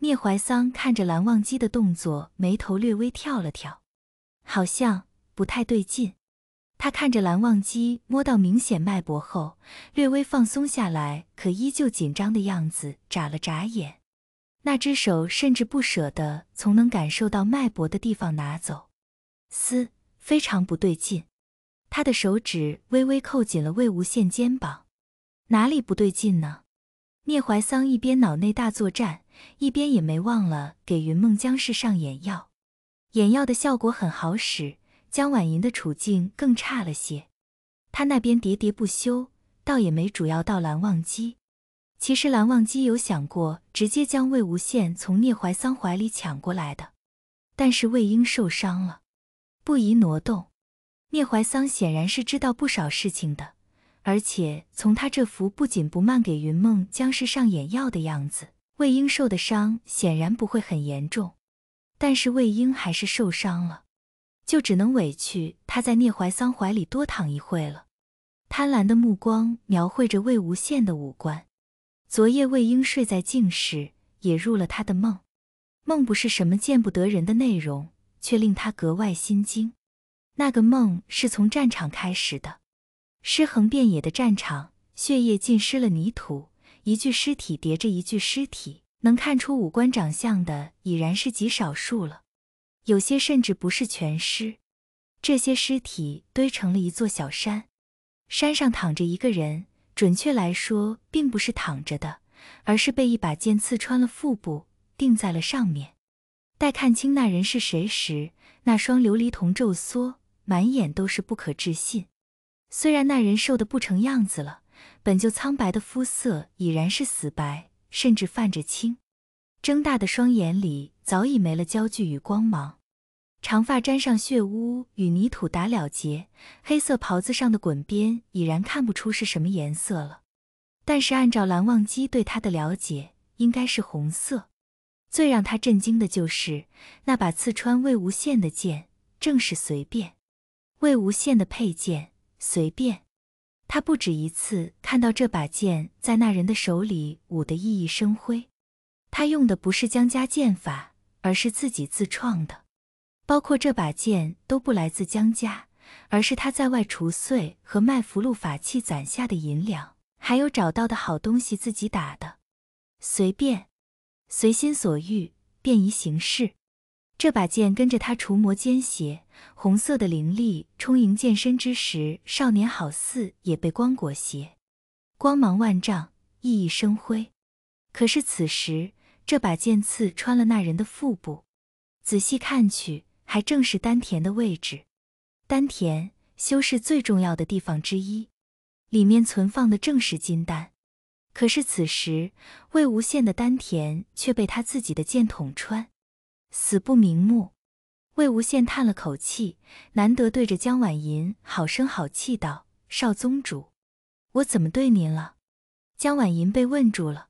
聂怀桑看着蓝忘机的动作，眉头略微跳了跳，好像不太对劲。他看着蓝忘机摸到明显脉搏后，略微放松下来，可依旧紧张的样子，眨了眨眼。那只手甚至不舍得从能感受到脉搏的地方拿走。嘶，非常不对劲。他的手指微微扣紧了魏无羡肩膀。哪里不对劲呢？聂怀桑一边脑内大作战，一边也没忘了给云梦江氏上眼药。眼药的效果很好使，江婉莹的处境更差了些。他那边喋喋不休，倒也没主要到蓝忘机。其实蓝忘机有想过直接将魏无羡从聂怀桑怀里抢过来的，但是魏婴受伤了，不宜挪动。聂怀桑显然是知道不少事情的。而且从他这副不紧不慢给云梦江氏上眼药的样子，魏婴受的伤显然不会很严重。但是魏婴还是受伤了，就只能委屈他在聂怀桑怀里多躺一会了。贪婪的目光描绘着魏无羡的五官，昨夜魏婴睡在静室，也入了他的梦。梦不是什么见不得人的内容，却令他格外心惊。那个梦是从战场开始的。尸横遍野的战场，血液浸湿了泥土，一具尸体叠着一具尸体，能看出五官长相的已然是极少数了，有些甚至不是全尸。这些尸体堆成了一座小山，山上躺着一个人，准确来说，并不是躺着的，而是被一把剑刺穿了腹部，钉在了上面。待看清那人是谁时，那双琉璃瞳骤缩，满眼都是不可置信。虽然那人瘦得不成样子了，本就苍白的肤色已然是死白，甚至泛着青，睁大的双眼里早已没了焦距与光芒，长发沾上血污与泥土打了结，黑色袍子上的滚边已然看不出是什么颜色了。但是按照蓝忘机对他的了解，应该是红色。最让他震惊的就是那把刺穿魏无羡的剑，正是随便，魏无羡的佩剑。随便，他不止一次看到这把剑在那人的手里舞得熠熠生辉。他用的不是江家剑法，而是自己自创的。包括这把剑都不来自江家，而是他在外除祟和卖符箓法器攒下的银两，还有找到的好东西自己打的。随便，随心所欲，便宜行事。这把剑跟着他除魔兼邪，红色的灵力充盈剑身之时，少年好似也被光裹挟，光芒万丈，熠熠生辉。可是此时，这把剑刺穿了那人的腹部，仔细看去，还正是丹田的位置。丹田修饰最重要的地方之一，里面存放的正是金丹。可是此时，魏无羡的丹田却被他自己的剑捅穿。死不瞑目，魏无羡叹了口气，难得对着江婉银好声好气道：“少宗主，我怎么对您了？”江婉银被问住了，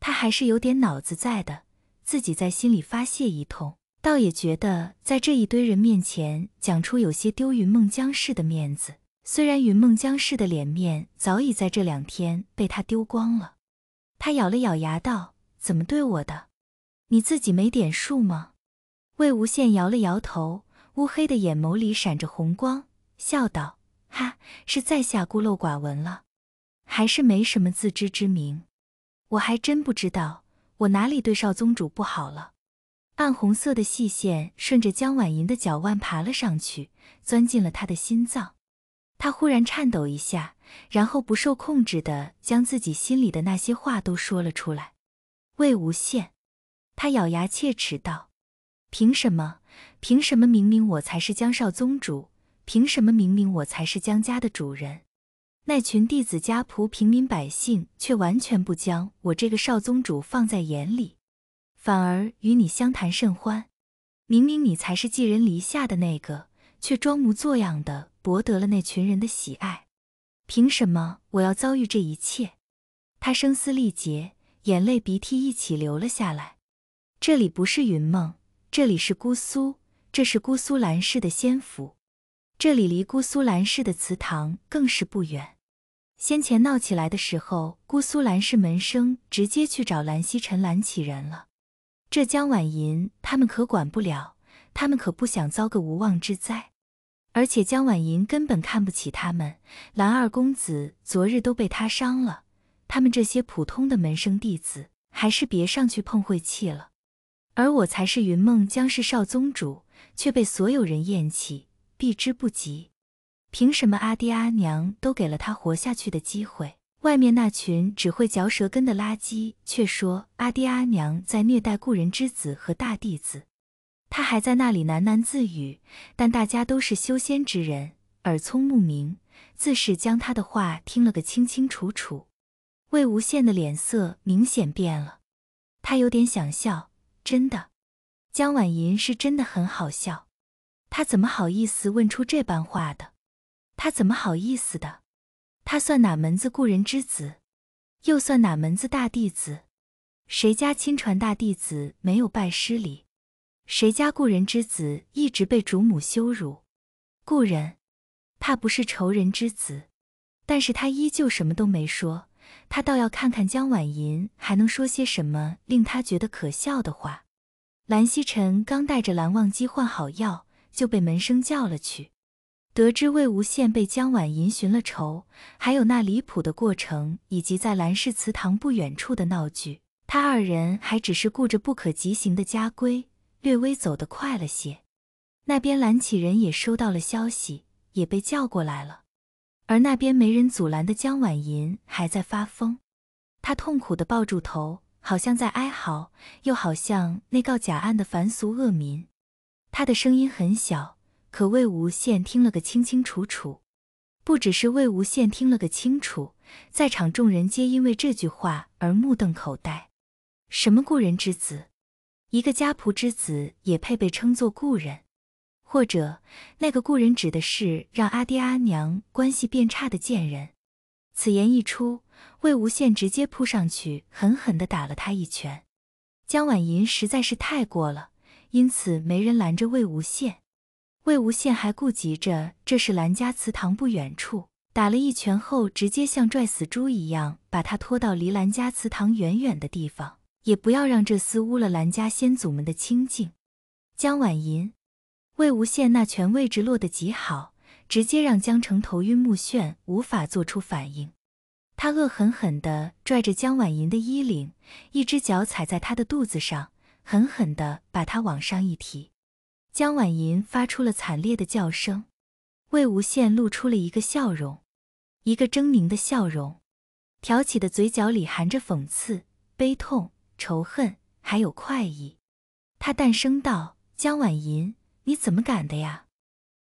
他还是有点脑子在的，自己在心里发泄一通，倒也觉得在这一堆人面前讲出有些丢云梦江氏的面子，虽然云梦江氏的脸面早已在这两天被他丢光了。他咬了咬牙道：“怎么对我的？”你自己没点数吗？魏无羡摇了摇头，乌黑的眼眸里闪着红光，笑道：“哈，是在下孤陋寡闻了，还是没什么自知之明？我还真不知道我哪里对少宗主不好了。”暗红色的细线顺着江婉莹的脚腕爬了上去，钻进了他的心脏。他忽然颤抖一下，然后不受控制的将自己心里的那些话都说了出来。魏无羡。他咬牙切齿道：“凭什么？凭什么？明明我才是江少宗主，凭什么？明明我才是江家的主人，那群弟子、家仆、平民百姓却完全不将我这个少宗主放在眼里，反而与你相谈甚欢。明明你才是寄人篱下的那个，却装模作样的博得了那群人的喜爱。凭什么我要遭遇这一切？”他声嘶力竭，眼泪鼻涕一起流了下来。这里不是云梦，这里是姑苏，这是姑苏兰氏的仙府。这里离姑苏兰氏的祠堂更是不远。先前闹起来的时候，姑苏兰氏门生直接去找蓝曦尘蓝起人了。这江婉吟他们可管不了，他们可不想遭个无妄之灾。而且江婉吟根本看不起他们，蓝二公子昨日都被他伤了，他们这些普通的门生弟子还是别上去碰晦气了。而我才是云梦江氏少宗主，却被所有人厌弃、避之不及。凭什么阿爹阿娘都给了他活下去的机会，外面那群只会嚼舌根的垃圾却说阿爹阿娘在虐待故人之子和大弟子？他还在那里喃喃自语，但大家都是修仙之人，耳聪目明，自是将他的话听了个清清楚楚。魏无羡的脸色明显变了，他有点想笑。真的，江婉吟是真的很好笑，他怎么好意思问出这般话的？他怎么好意思的？他算哪门子故人之子？又算哪门子大弟子？谁家亲传大弟子没有拜师礼？谁家故人之子一直被主母羞辱？故人，他不是仇人之子，但是他依旧什么都没说。他倒要看看江婉银还能说些什么令他觉得可笑的话。蓝曦臣刚带着蓝忘机换好药，就被门生叫了去。得知魏无羡被江婉银寻了仇，还有那离谱的过程，以及在蓝氏祠堂不远处的闹剧，他二人还只是顾着不可急行的家规，略微走得快了些。那边蓝启仁也收到了消息，也被叫过来了。而那边没人阻拦的江婉银还在发疯，她痛苦地抱住头，好像在哀嚎，又好像那告假案的凡俗恶民。她的声音很小，可魏无羡听了个清清楚楚。不只是魏无羡听了个清楚，在场众人皆因为这句话而目瞪口呆。什么故人之子？一个家仆之子也配被称作故人？或者那个故人指的是让阿爹阿娘关系变差的贱人。此言一出，魏无羡直接扑上去，狠狠的打了他一拳。江婉银实在是太过了，因此没人拦着魏无羡。魏无羡还顾及着这是兰家祠堂，不远处打了一拳后，直接像拽死猪一样把他拖到离兰家祠堂远远的地方，也不要让这厮污了兰家先祖们的清净。江婉银。魏无羡那拳位置落得极好，直接让江澄头晕目眩，无法做出反应。他恶狠狠地拽着江婉银的衣领，一只脚踩在她的肚子上，狠狠地把她往上一提。江婉银发出了惨烈的叫声。魏无羡露出了一个笑容，一个狰狞的笑容，挑起的嘴角里含着讽刺、悲痛、仇恨，还有快意。他淡声道：“江婉银。”你怎么敢的呀？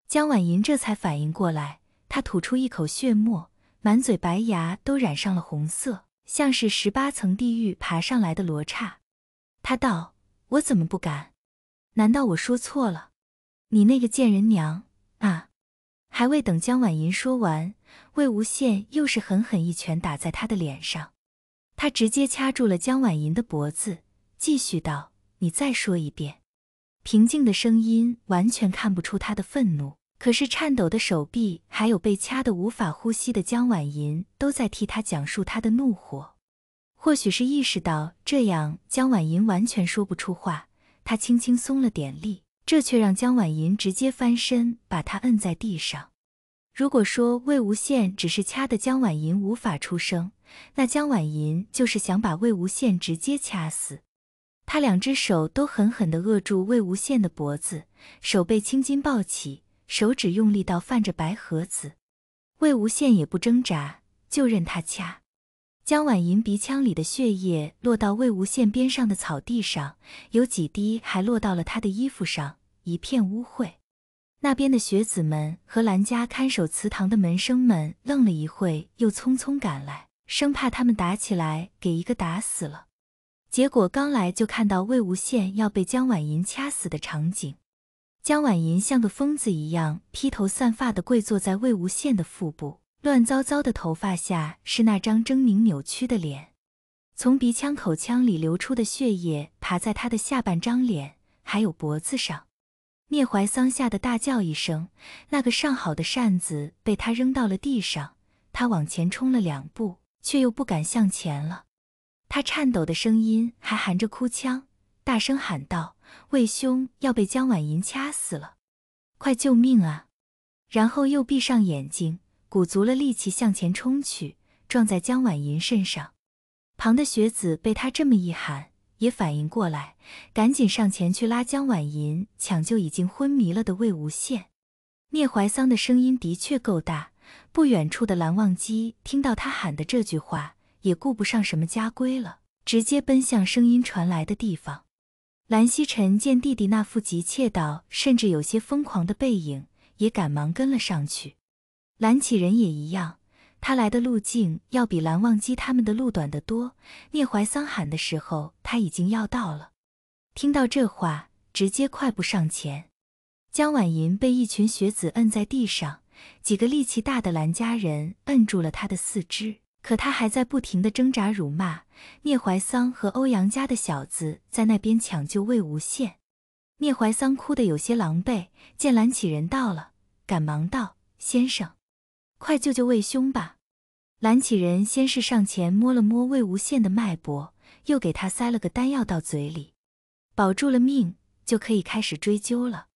江婉银这才反应过来，她吐出一口血沫，满嘴白牙都染上了红色，像是十八层地狱爬上来的罗刹。他道：“我怎么不敢？难道我说错了？你那个贱人娘啊！”还未等江婉银说完，魏无羡又是狠狠一拳打在她的脸上，他直接掐住了江婉银的脖子，继续道：“你再说一遍。”平静的声音完全看不出他的愤怒，可是颤抖的手臂，还有被掐得无法呼吸的江婉银，都在替他讲述他的怒火。或许是意识到这样江婉银完全说不出话，他轻轻松了点力，这却让江婉银直接翻身把他摁在地上。如果说魏无羡只是掐得江婉银无法出声，那江婉银就是想把魏无羡直接掐死。他两只手都狠狠地扼住魏无羡的脖子，手被青筋抱起，手指用力到泛着白盒子。魏无羡也不挣扎，就任他掐，江婉银鼻腔里的血液落到魏无羡边上的草地上，有几滴还落到了他的衣服上，一片污秽。那边的学子们和兰家看守祠堂的门生们愣了一会，又匆匆赶来，生怕他们打起来，给一个打死了。结果刚来就看到魏无羡要被江婉莹掐死的场景，江婉莹像个疯子一样披头散发的跪坐在魏无羡的腹部，乱糟糟的头发下是那张狰狞扭曲的脸，从鼻腔、口腔里流出的血液爬在他的下半张脸还有脖子上。聂怀桑吓得大叫一声，那个上好的扇子被他扔到了地上，他往前冲了两步，却又不敢向前了。他颤抖的声音还含着哭腔，大声喊道：“魏兄要被江婉银掐死了，快救命啊！”然后又闭上眼睛，鼓足了力气向前冲去，撞在江婉银身上。旁的学子被他这么一喊，也反应过来，赶紧上前去拉江婉银，抢救已经昏迷了的魏无羡。聂怀桑的声音的确够大，不远处的蓝忘机听到他喊的这句话。也顾不上什么家规了，直接奔向声音传来的地方。蓝曦臣见弟弟那副急切到甚至有些疯狂的背影，也赶忙跟了上去。蓝启仁也一样，他来的路径要比蓝忘机他们的路短得多。聂怀桑喊的时候，他已经要到了。听到这话，直接快步上前。江婉莹被一群学子摁在地上，几个力气大的蓝家人摁住了他的四肢。可他还在不停地挣扎辱骂，聂怀桑和欧阳家的小子在那边抢救魏无羡。聂怀桑哭得有些狼狈，见蓝启仁到了，赶忙道：“先生，快救救魏兄吧！”蓝启仁先是上前摸了摸魏无羡的脉搏，又给他塞了个丹药到嘴里，保住了命，就可以开始追究了。